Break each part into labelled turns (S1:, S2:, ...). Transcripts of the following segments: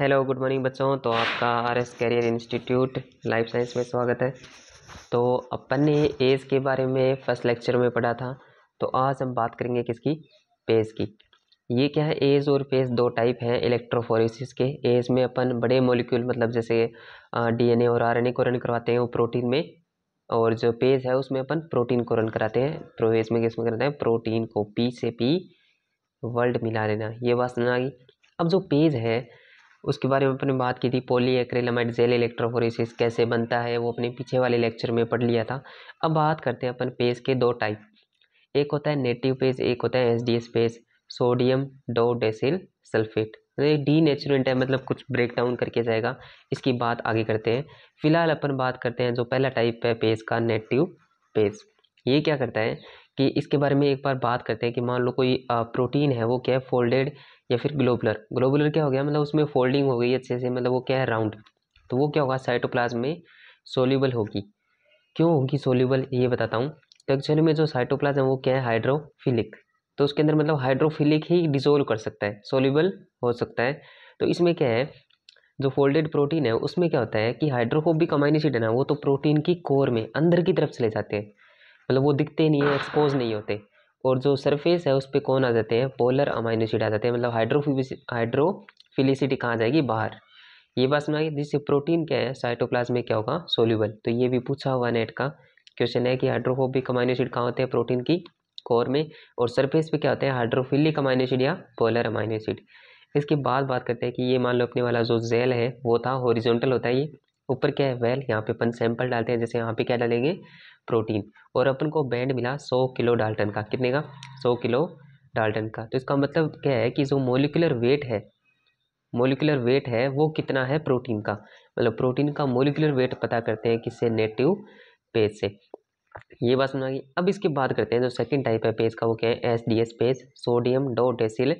S1: Hello good morning बच्चों तो आपका R S career institute life science में स्वागत है तो अपन ने एज के बारे में फर्स्ट लेक्चर में पढ़ा था तो आज हम बात करेंगे किसकी पेज की ये क्या है एज और पेज दो टाइप हैं इलेक्ट्रोफोरेसिस के एज में अपन बड़े मॉलिक्यूल मतलब जैसे डीएनए और आरएनए को रन करवाते हैं वो प्रोटीन में और जो पेज है उसमें अपन प्रोटीन को रन कराते हैं प्रोवेज में किसमें कराते हैं प्रोटीन को पी से पी वर्ल्ड मिला लेना ये बात समझ आ गई अब जो पेज है उसके बारे में अपने बात की थी पोली एक्रेलामाइड जेल इलेक्ट्रोफोरेसिस कैसे बनता है वो अपने पीछे वाले लेक्चर में पढ़ लिया था अब बात करते हैं अपन पेज के दो टाइप एक होता है नेटिव पेज एक होता है S D S page sodium dodecyl sulphate ये डी नेचुरेंट है मतलब कुछ ब्रेक डाउन करके जाएगा इसकी बात आगे करते हैं फिलहाल अपन बात करते हैं जो पहला टाइप है पेज का नेटिव पेज ये क्या करता है कि इसके बारे में एक बार बात करते हैं कि मान लो कोई प्रोटीन है वो क्या है फोल्डेड या फिर ग्लोबुलर ग्लोबुलर क्या हो गया मतलब उसमें फोल्डिंग हो गई अच्छे से मतलब वो क्या है राउंड तो वो क्या होगा साइटोप्लाज्म में सोल्यूबल होगी क्यों होगी सोल्यूबल ये बताता हूँ तो एक्चुअली में जो साइटोप्लाज्म वो क्या है हाइड्रोफिलिक तो उसके अंदर मतलब हाइड्रोफिलिक ही डिजोल्व कर सकता है सोल्यूबल हो सकता है तो इसमें क्या है जो फोल्डेड प्रोटीन है उसमें क्या होता है कि हाइड्रोफोबिक अमाइनो है ना वो तो प्रोटीन की कोर में अंदर की तरफ चले जाते हैं मतलब वो दिखते नहीं है एक्सपोज नहीं होते और जो सरफेस है उस पर कौन आ जाते हैं पोलर अमाइनोसिड आ जाते हैं मतलब हाइड्रोफिस हाइड्रोफिलिसिटी कहाँ जाएगी बाहर ये बात समझ जिससे प्रोटीन क्या है साइटोप्लाज में क्या होगा सोल्यूबल तो ये भी पूछा हुआ नेट का क्वेश्चन है कि हाइड्रोफोबिक अमाइनोसिड कहाँ होते हैं प्रोटीन की कोर में और सरफेस पे क्या होते हैं हाइड्रोफिलिक अमाइनोसिड या पोलर अमाइनोसिड इसके बाद बात करते हैं कि ये मान लो अपने वाला जो जेल है वो था हॉरिजॉन्टल होता है ये ऊपर क्या है वेल यहाँ पे अपन सैंपल डालते हैं जैसे यहाँ पे क्या डालेंगे प्रोटीन और अपन को बैंड मिला सौ किलो डाल्टन का कितने का सौ किलो डाल्टन का तो इसका मतलब क्या है कि जो मोलिकुलर वेट है मोलिकुलर वेट है वो कितना है प्रोटीन का मतलब प्रोटीन का मोलिकुलर वेट पता करते हैं किससे नेटिव पेज से ये बात समझ अब इसकी बात करते हैं जो सेकंड टाइप है पेज का वो क्या है S D S page sodium dodecyl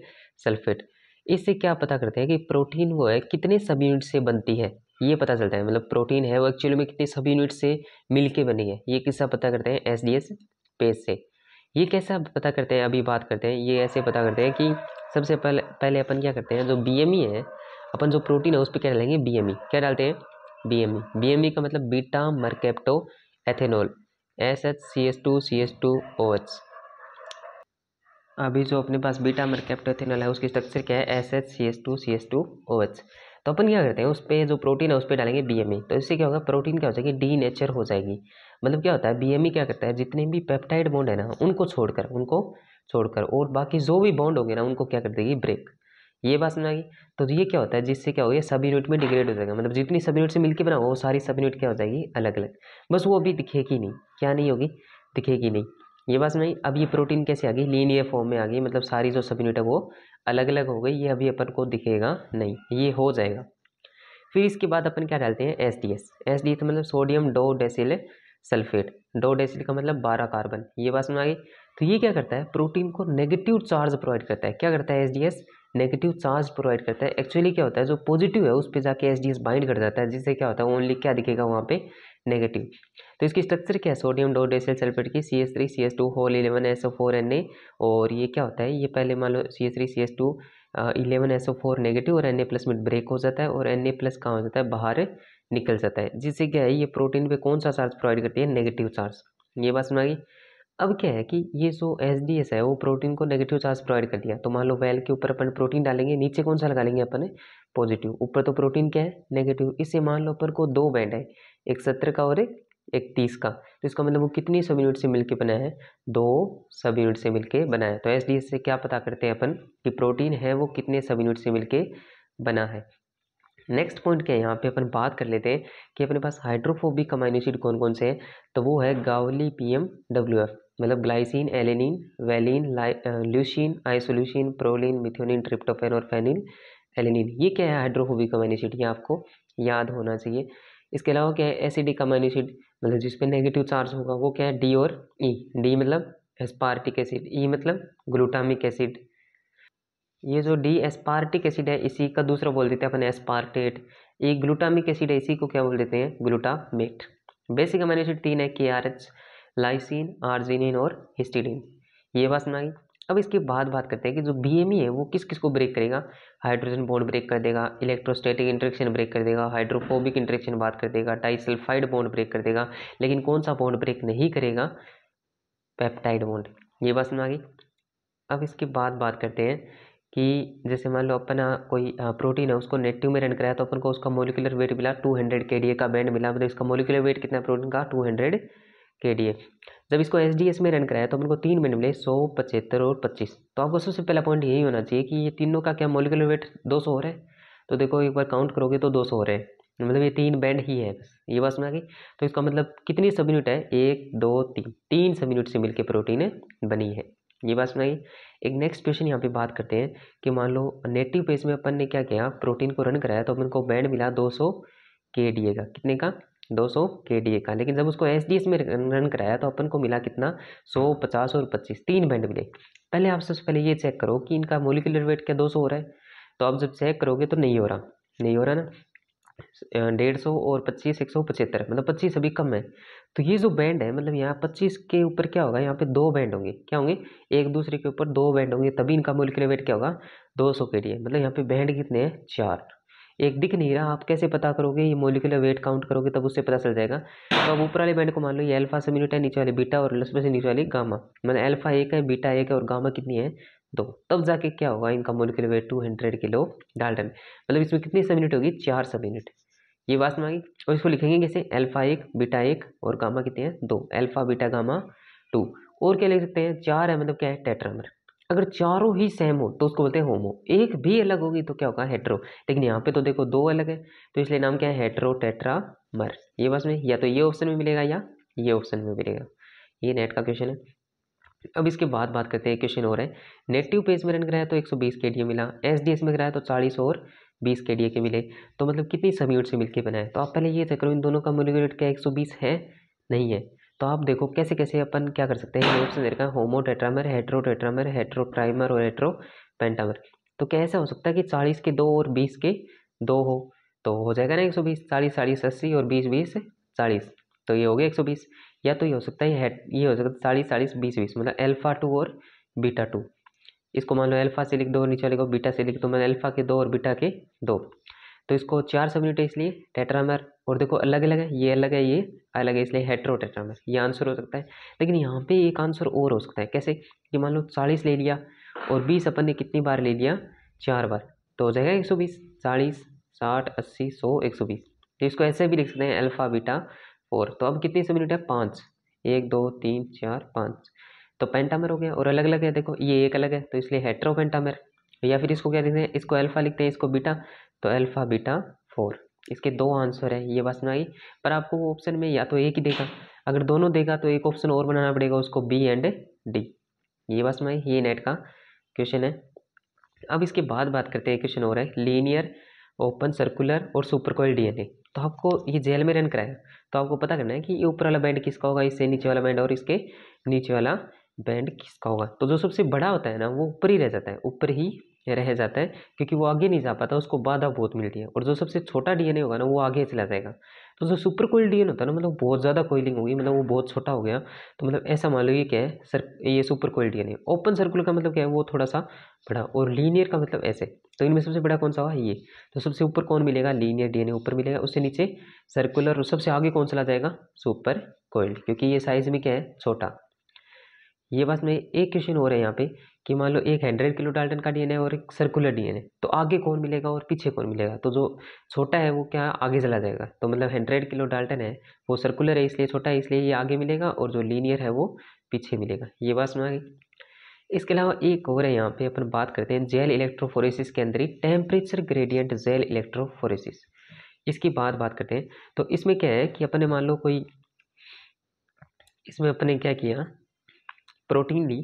S1: sulphate इससे क्या पता करते हैं कि प्रोटीन वो है कितने सब यूनिट से बनती है ये पता चलता है मतलब प्रोटीन है वो एक्चुअली में कितने सब यूनिट से मिल के बनी है ये किसा पता करते हैं एस डी एस पेज से ये कैसा पता करते हैं अभी बात करते हैं ये ऐसे पता करते हैं कि सबसे पहले पहले अपन क्या करते हैं जो बी एम ई है अपन जो प्रोटीन है उस पर क्या डालेंगे बी एम ई क्या डालते हैं B M E B M E का मतलब beta mercaptoethanol S H C S two C S two O H अभी जो अपने पास बीटा मरकेप्टो एथेनॉल है उसकी स्ट्रक्चर क्या है S H C S two C S two O H तो अपन क्या करते हैं उस पर जो प्रोटीन है उस पर डालेंगे बी e। तो इससे क्या होगा प्रोटीन क्या हो जाएगी डी नेचर हो जाएगी मतलब क्या होता है बी e क्या करता है जितने भी पेप्टाइड बॉन्ड है ना उनको छोड़कर उनको छोड़कर और बाकी जो भी बॉन्ड होंगे ना उनको क्या कर देगी ब्रेक ये बात समझ आएगी तो ये क्या होता है जिससे क्या होगा सब यूनिट में डिग्रेड हो जाएगा मतलब जितनी सब यूनिट से मिलकर बनाओ वो सारी सब यूनिट क्या हो जाएगी अलग अलग बस वो अभी दिखेगी नहीं क्या नहीं होगी दिखेगी नहीं ये बस नहीं अब ये प्रोटीन कैसे आ गई लीनियर फॉर्म में आ गई मतलब सारी जो सब यूनिट है वो अलग अलग हो गई ये अभी अपन को दिखेगा नहीं ये हो जाएगा फिर इसके बाद अपन क्या डालते हैं S D S S D तो मतलब sodium dodecyl sulphate dodecyl का मतलब बारह कार्बन ये बात में आ गई तो ये क्या करता है प्रोटीन को नेगेटिव चार्ज प्रोवाइड करता है क्या करता है S D S negative charge provide करता है एक्चुअली क्या होता है जो पॉजिटिव है उस पर जाके एस डी एस बाइंड कर जाता है जिससे क्या होता है ओनली क्या दिखेगा वहाँ पर नेगेटिव तो इसकी स्ट्रक्चर क्या है सोडियम डोडेसिल सल्फेट की C S three C S two whole eleven S O four N A और ये क्या होता है ये पहले मान लो C S three C S two eleven S O four negative और एन ए प्लस में ब्रेक हो जाता है और एन ए प्लस कहाँ हो जाता है बाहर निकल जाता है जिससे क्या है ये प्रोटीन पे कौन सा चार्ज प्रोवाइड करती है नेगेटिव चार्ज ये बात समझ गई अब क्या है कि ये जो एस डी एस है वो प्रोटीन को नेगेटिव चार्ज प्रोवाइड कर दिया तो मान लो वेल के ऊपर अपन प्रोटीन डालेंगे नीचे कौन सा लगा लेंगे अपन पॉजिटिव ऊपर तो प्रोटीन क्या है नेगेटिव इससे मान लो ऊपर को दो बैंड है एक सत्र का और एक इकतीस का तो इसका मतलब वो कितनी सब यूनिट से मिलके बना है दो सब यूनिट से मिलके बना है तो एस डी से क्या पता करते हैं अपन कि प्रोटीन है वो कितने सब यूनिट से मिलके बना है नेक्स्ट पॉइंट क्या है यहाँ पे अपन बात कर लेते हैं कि अपने पास हाइड्रोफोबिक अमाइनोसिड कौन कौन से हैं तो वो है गावली पी एम डब्ल्यू एफ मतलब glycine alanine valine leucine isoleucine proline methionine tryptophan और फेनिन एलेनिन ये क्या है हाइड्रोफोबिक अमाइनोसिड ये आपको याद होना चाहिए इसके अलावा क्या है एसिडिक अमाइनोसिड मतलब जिस पे नेगेटिव चार्ज होगा वो क्या है डी और ई e. डी मतलब एस्पार्टिक एसिड ई मतलब ग्लूटामिक एसिड ये जो डी एस्पार्टिक एसिड है इसी का दूसरा बोल देते हैं अपन एस्पार्टेट ये ग्लूटामिक एसिड है इसी को क्या बोल देते हैं ग्लूटामेट बेसिक अमीनो तीन है K R H lysine arginine और हिस्टिडिन ये बात सुनाई अब इसके बाद बात करते हैं कि जो बी e है वो किस किस को ब्रेक करेगा हाइड्रोजन बॉन्ड ब्रेक कर देगा इलेक्ट्रोस्टैटिक इंट्रेक्शन ब्रेक कर देगा हाइड्रोफोबिक इंट्रेक्शन बात कर देगा टाइसल्फाइड बॉन्ड ब्रेक कर देगा लेकिन कौन सा बॉन्ड ब्रेक नहीं करेगा पेप्टाइड बॉन्ड ये बात सुना गई अब इसके बाद बात करते हैं कि जैसे मान लो अपना कोई प्रोटीन है उसको नेटिव में रन कराया तो अपन को उसका मोलिकुलर वेट मिला two hundred K D A का बैंड मिला मतलब इसका मोलिकुलर वेट कितना प्रोटीन का two hundred K D A जब इसको एस में रन कराया तो उनको तीन मिनट मिले सौ पचहत्तर और पच्चीस तो आपको सबसे पहला पॉइंट यही होना चाहिए कि ये तीनों का क्या मोलिकुलर वेट दो सौ हो रहा है तो देखो एक बार काउंट करोगे तो दो सौ हो रहे हैं मतलब ये तीन बैंड ही है बस ये बात सुना गई तो इसका मतलब कितनी सब यूनिट है एक दो तीन तीन सब यूनिट से मिलकर प्रोटीन बनी है ये बात सुना गई एक नेक्स्ट क्वेश्चन यहाँ पे बात करते हैं कि मान लो नेटिव पेस में अपन ने क्या किया प्रोटीन को रन कराया तो अपन को बैंड मिला दो सौ के डी ए का कितने का दो सौ के डी ए का लेकिन जब उसको एस डी एस में रन कराया तो अपन को मिला कितना सौ पचास और पच्चीस तीन बैंड मिले पहले आप सबसे पहले ये चेक करो कि इनका मोलिकुलर वेट क्या दो सौ हो रहा है तो आप जब चेक करोगे तो नहीं हो रहा नहीं हो रहा ना डेढ़ सौ और पच्चीस एक सौ पचहत्तर मतलब पच्चीस अभी कम है तो ये जो बैंड है मतलब यहाँ पच्चीस के ऊपर क्या होगा यहाँ पे दो बैंड होंगे क्या होंगे एक दूसरे के ऊपर दो बैंड होंगे तभी इनका मोलिकुलर वेट क्या होगा दो सौ के डी मतलब यहाँ पे बैंड कितने हैं चार एक दिख नहीं रहा आप कैसे पता करोगे ये मोलिकुलर वेट काउंट करोगे तब उससे पता चल जाएगा तो अब ऊपर वाले बैंड को मान लो ये अल्फा से मिनट है नीचे वाले बीटा और लसमे से नीचे वाली गामा मैंने अल्फा एक है बीटा एक है और गामा कितनी है दो तब जाके क्या होगा इनका molecular weight two hundred kilo dalton मतलब इसमें कितनी सब यूनिट होगी चार सब यूनिट ये बात मांगी और इसको लिखेंगे कैसे अल्फा एक बीटा एक और गामा कितने हैं दो अल्फा बीटा गामा टू और क्या लिख सकते हैं चार है मतलब क्या है टेट्रामर अगर चारों ही सेम हो तो उसको बोलते हैं होमो एक भी अलग होगी तो क्या होगा हेट्रो लेकिन यहाँ पे तो देखो दो अलग है तो इसलिए नाम क्या है हेट्रो टेट्रा मर ये बस में या तो ये ऑप्शन में मिलेगा या ये ऑप्शन में मिलेगा ये नेट का क्वेश्चन है अब इसके बाद बात करते हैं क्वेश्चन और है नेटिव पेज में रन कराया तो 120 के मिला एस में कराया तो चालीस और बीस के के मिले तो मतलब कितनी सब यूनिट से मिलकर बनाए तो आप पहले ये चेक इन दोनों का मोलिकुलेट क्या एक है नहीं है तो आप देखो कैसे कैसे अपन क्या कर सकते हैं ऑप्शन देखा homo tetramer hetero tetramer hetero trimer और हेट्रो पेंटामर तो कैसे हो सकता है कि चालीस के दो और बीस के दो हो तो हो जाएगा ना एक सौ बीस चालीस चालीस अस्सी और बीस बीस चालीस तो ये हो गया एक सौ बीस या तो ये हो सकता है ये हो सकता है चालीस चालीस बीस बीस मतलब एल्फ़ा टू और बीटा टू इसको मान लो एल्फ़ा से लिख दो नीचे लिखो बीटा से लिख दो मतलब एल्फ़ा के दो और बीटा के दो तो इसको चार सब यूनिट है इसलिए टेट्रामर और देखो अलग अलग है ये अलग है ये अलग है इसलिए हेट्रो टेट्रामर ये आंसर हो सकता है लेकिन यहाँ पे एक आंसर और हो सकता है कैसे कि मान लो चालीस ले लिया और बीस अपन ने कितनी बार ले लिया चार बार तो हो जाएगा एक सौ बीस चालीस साठ अस्सी सौ एक सौ बीस तो इसको ऐसे भी लिख सकते हैं अल्फ़ा बीटा फोर तो अब कितनी सब यूनिट है पाँच एक दो तीन चार पाँच तो पेंटामर हो गया और अलग अलग है देखो ये एक अलग है तो इसलिए हेट्रो पेंटामर या फिर इसको क्या लिखते हैं इसको अल्फ़ा लिखते हैं इसको बीटा तो अल्फ़ा बीटा फोर इसके दो आंसर है ये बात नहीं पर आपको वो ऑप्शन में या तो एक ही देगा अगर दोनों देगा तो एक ऑप्शन और बनाना पड़ेगा उसको बी एंड डी ये बस नहीं ये नेट का क्वेश्चन है अब इसके बाद बात करते हैं क्वेश्चन और है लीनियर ओपन सर्कुलर और सुपर कोयल ए तो आपको ये जेल में रन कराया तो आपको पता करना है कि ये ऊपर वाला बैंड किसका होगा इससे नीचे वाला बैंड और इसके नीचे वाला बैंड किसका होगा तो जो सबसे बड़ा होता है ना वो ऊपर ही रह जाता है ऊपर ही रह जाता है क्योंकि वो आगे नहीं जा पाता उसको बाधा बहुत मिलती है और जो सबसे छोटा डीएनए होगा ना वो आगे चला जाएगा तो जो सुपर कोइल डीएनए होता है ना मतलब बहुत ज़्यादा कोइलिंग होगी मतलब वो बहुत छोटा हो गया तो मतलब ऐसा मान लो ये क्या है सर ये super coil DNA open circular का मतलब क्या है वो थोड़ा सा बड़ा और लीनियर का मतलब ऐसे तो इनमें सबसे बड़ा कौन सा हुआ ये तो सबसे ऊपर कौन मिलेगा लीनियर डीएनए ऊपर मिलेगा उससे नीचे सर्कुलर और सबसे आगे कौन चला जाएगा सुपर कोइल्ड क्योंकि ये साइज़ में क्या है छोटा ये बस में एक क्वेश्चन हो रहा है यहाँ पे कि मान लो एक हंड्रेड किलो डाल्टन का डीएनए और एक सर्कुलर डीएनए तो आगे कौन मिलेगा और पीछे कौन मिलेगा तो जो छोटा है वो क्या आगे चला जाएगा तो मतलब हंड्रेड किलो डाल्टन है वो सर्कुलर है इसलिए छोटा है इसलिए ये आगे मिलेगा और जो लीनियर है वो पीछे मिलेगा ये बात समझ इसके अलावा एक और है यहाँ पे अपन बात करते हैं जेल इलेक्ट्रोफोरेसिस के अंदर ही टेम्परेचर ग्रेडियंट जेल इलेक्ट्रोफोरेसिस इसकी बात बात करते हैं तो इसमें क्या है कि अपने मान लो कोई इसमें अपने क्या किया प्रोटीन ली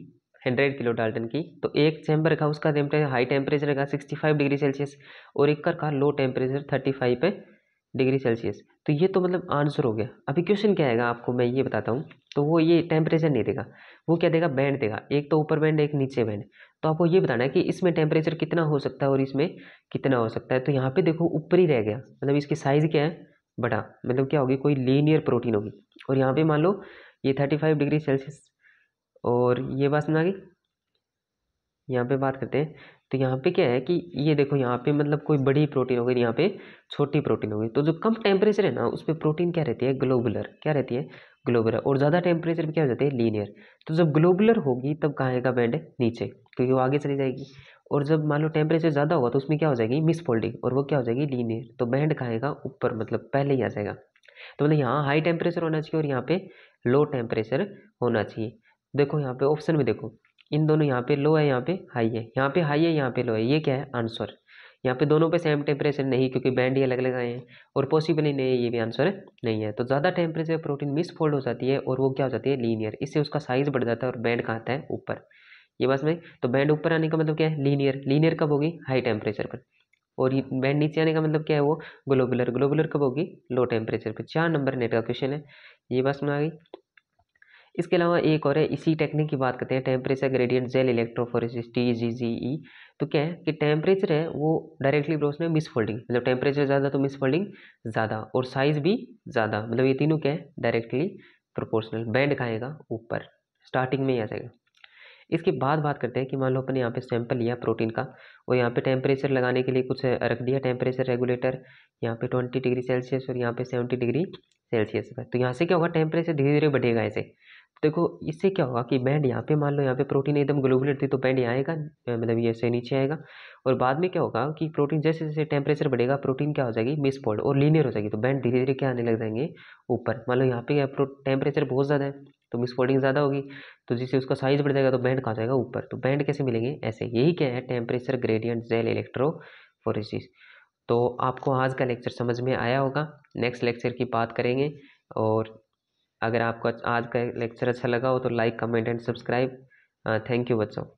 S1: हंड्रेड किलो डाल्टन की तो एक चैम्बर का उसका टेम्परेचर हाई टेम्परेचर का सिक्सटी फाइव डिग्री सेल्सियस और एक कर का लो टेम्परेचर थर्टी फाइव पे डिग्री सेल्सियस तो ये तो मतलब आंसर हो गया अभी क्वेश्चन क्या आएगा आपको मैं ये बताता हूँ तो वो ये टेम्परेचर नहीं देगा वो क्या देगा बैंड देगा एक तो ऊपर बैंड एक नीचे बैंड तो आपको ये बताना है कि इसमें टेम्परेचर कितना हो सकता है और इसमें कितना हो सकता है तो यहाँ पर देखो ऊपर ही रह गया मतलब इसकी साइज़ क्या है बड़ा मतलब क्या होगी कोई लीनियर प्रोटीन होगी और यहाँ पर मान लो ये थर्टी फाइव डिग्री सेल्सियस और ये बात समझ आ गई यहाँ पे बात करते हैं तो यहाँ पे क्या है कि ये देखो यहाँ पे मतलब कोई बड़ी प्रोटीन हो गई यहाँ पे छोटी प्रोटीन हो गई तो जो कम टेम्परेचर है ना उस पर प्रोटीन क्या रहती है ग्लोबुलर क्या रहती है ग्लोबुलर और ज़्यादा टेम्परेचर में क्या हो जाती है लीनियर तो जब ग्लोबुलर होगी तब कहाँ का बैंड नीचे क्योंकि वो आगे चली जाएगी और जब मान लो टेम्परेचर ज़्यादा होगा तो उसमें क्या हो जाएगी मिसफोल्डिंग और वो क्या हो जाएगी लीनियर तो बैंड कहाँ ऊपर मतलब पहले ही आ जाएगा तो मतलब यहाँ हाई टेम्परेचर होना चाहिए और यहाँ पे लो टेम्परेचर होना चाहिए देखो यहाँ पे ऑप्शन में देखो इन दोनों यहाँ पे लो है यहाँ पे हाई है यहाँ पे हाई है यहाँ पे लो है ये क्या है आंसर यहाँ पे दोनों पे सेम टेम्परेचर नहीं क्योंकि बैंड ही अलग अलग आए हैं और पॉसिबल ही नहीं है ये भी आंसर नहीं है तो ज़्यादा टेम्परेचर प्रोटीन मिसफोल्ड हो जाती है और वो क्या हो जाती है लीनियर इससे उसका साइज बढ़ जाता है और बैंड कहाँ आता है ऊपर ये बस में तो बैंड ऊपर आने का मतलब क्या है लीनियर लीनियर कब होगी हाई टेम्परेचर पर और ये बैंड नीचे आने का मतलब क्या है वो ग्लोबुलर ग्लोबुलर कब होगी लो टेम्परेचर पर चार नंबर नेट का क्वेश्चन है ये बस में आ गई इसके अलावा एक और है इसी टेक्निक की बात करते हैं temperature gradient gel electrophoresis T G G E तो क्या है कि टेम्परेचर है वो डायरेक्टली ब्रोस में मिस फोल्डिंग मतलब टेम्परेचर ज़्यादा तो मिस फोल्डिंग ज़्यादा और साइज भी ज़्यादा मतलब ये तीनों क्या है डायरेक्टली प्रोपोर्शनल बैंड खाएगा ऊपर स्टार्टिंग में ही आ जाएगा इसके बाद बात करते हैं कि मान लो अपने यहाँ पे सैंपल लिया प्रोटीन का और यहाँ पे टेम्परेचर लगाने के लिए कुछ रख दिया टेम्परेचर रेगुलेटर यहाँ पे ट्वेंटी डिग्री सेल्सियस और यहाँ पे सेवेंटी डिग्री सेल्सियस पर तो यहाँ से क्या होगा टेम्परेचर धीरे धीरे बढ़ेगा ऐसे देखो इससे क्या होगा कि बैंड यहाँ पे मान लो यहाँ पे प्रोटीन एकदम ग्लोबुलेट थी तो बैंड यहाँ आएगा मतलब ये से नीचे आएगा और बाद में क्या होगा कि प्रोटीन जैसे जैसे टेम्परेचर बढ़ेगा प्रोटीन क्या हो जाएगी मिसफोल्ड और लीनियर हो जाएगी तो बैंड धीरे धीरे क्या आने लग जाएंगे ऊपर मान लो यहाँ पे टेम्परेचर बहुत ज़्यादा है तो मिसफोल्डिंग ज़्यादा होगी तो जिससे उसका साइज़ बढ़ जाएगा तो बैंड कहाँ जाएगा ऊपर तो बैंड कैसे मिलेंगे ऐसे यही क्या है temperature gradient gel electrophoresis तो आपको आज का लेक्चर समझ में आया होगा नेक्स्ट लेक्चर की बात करेंगे और अगर आपको आज का लेक्चर अच्छा लगा हो तो like comment and subscribe thank you बच्चों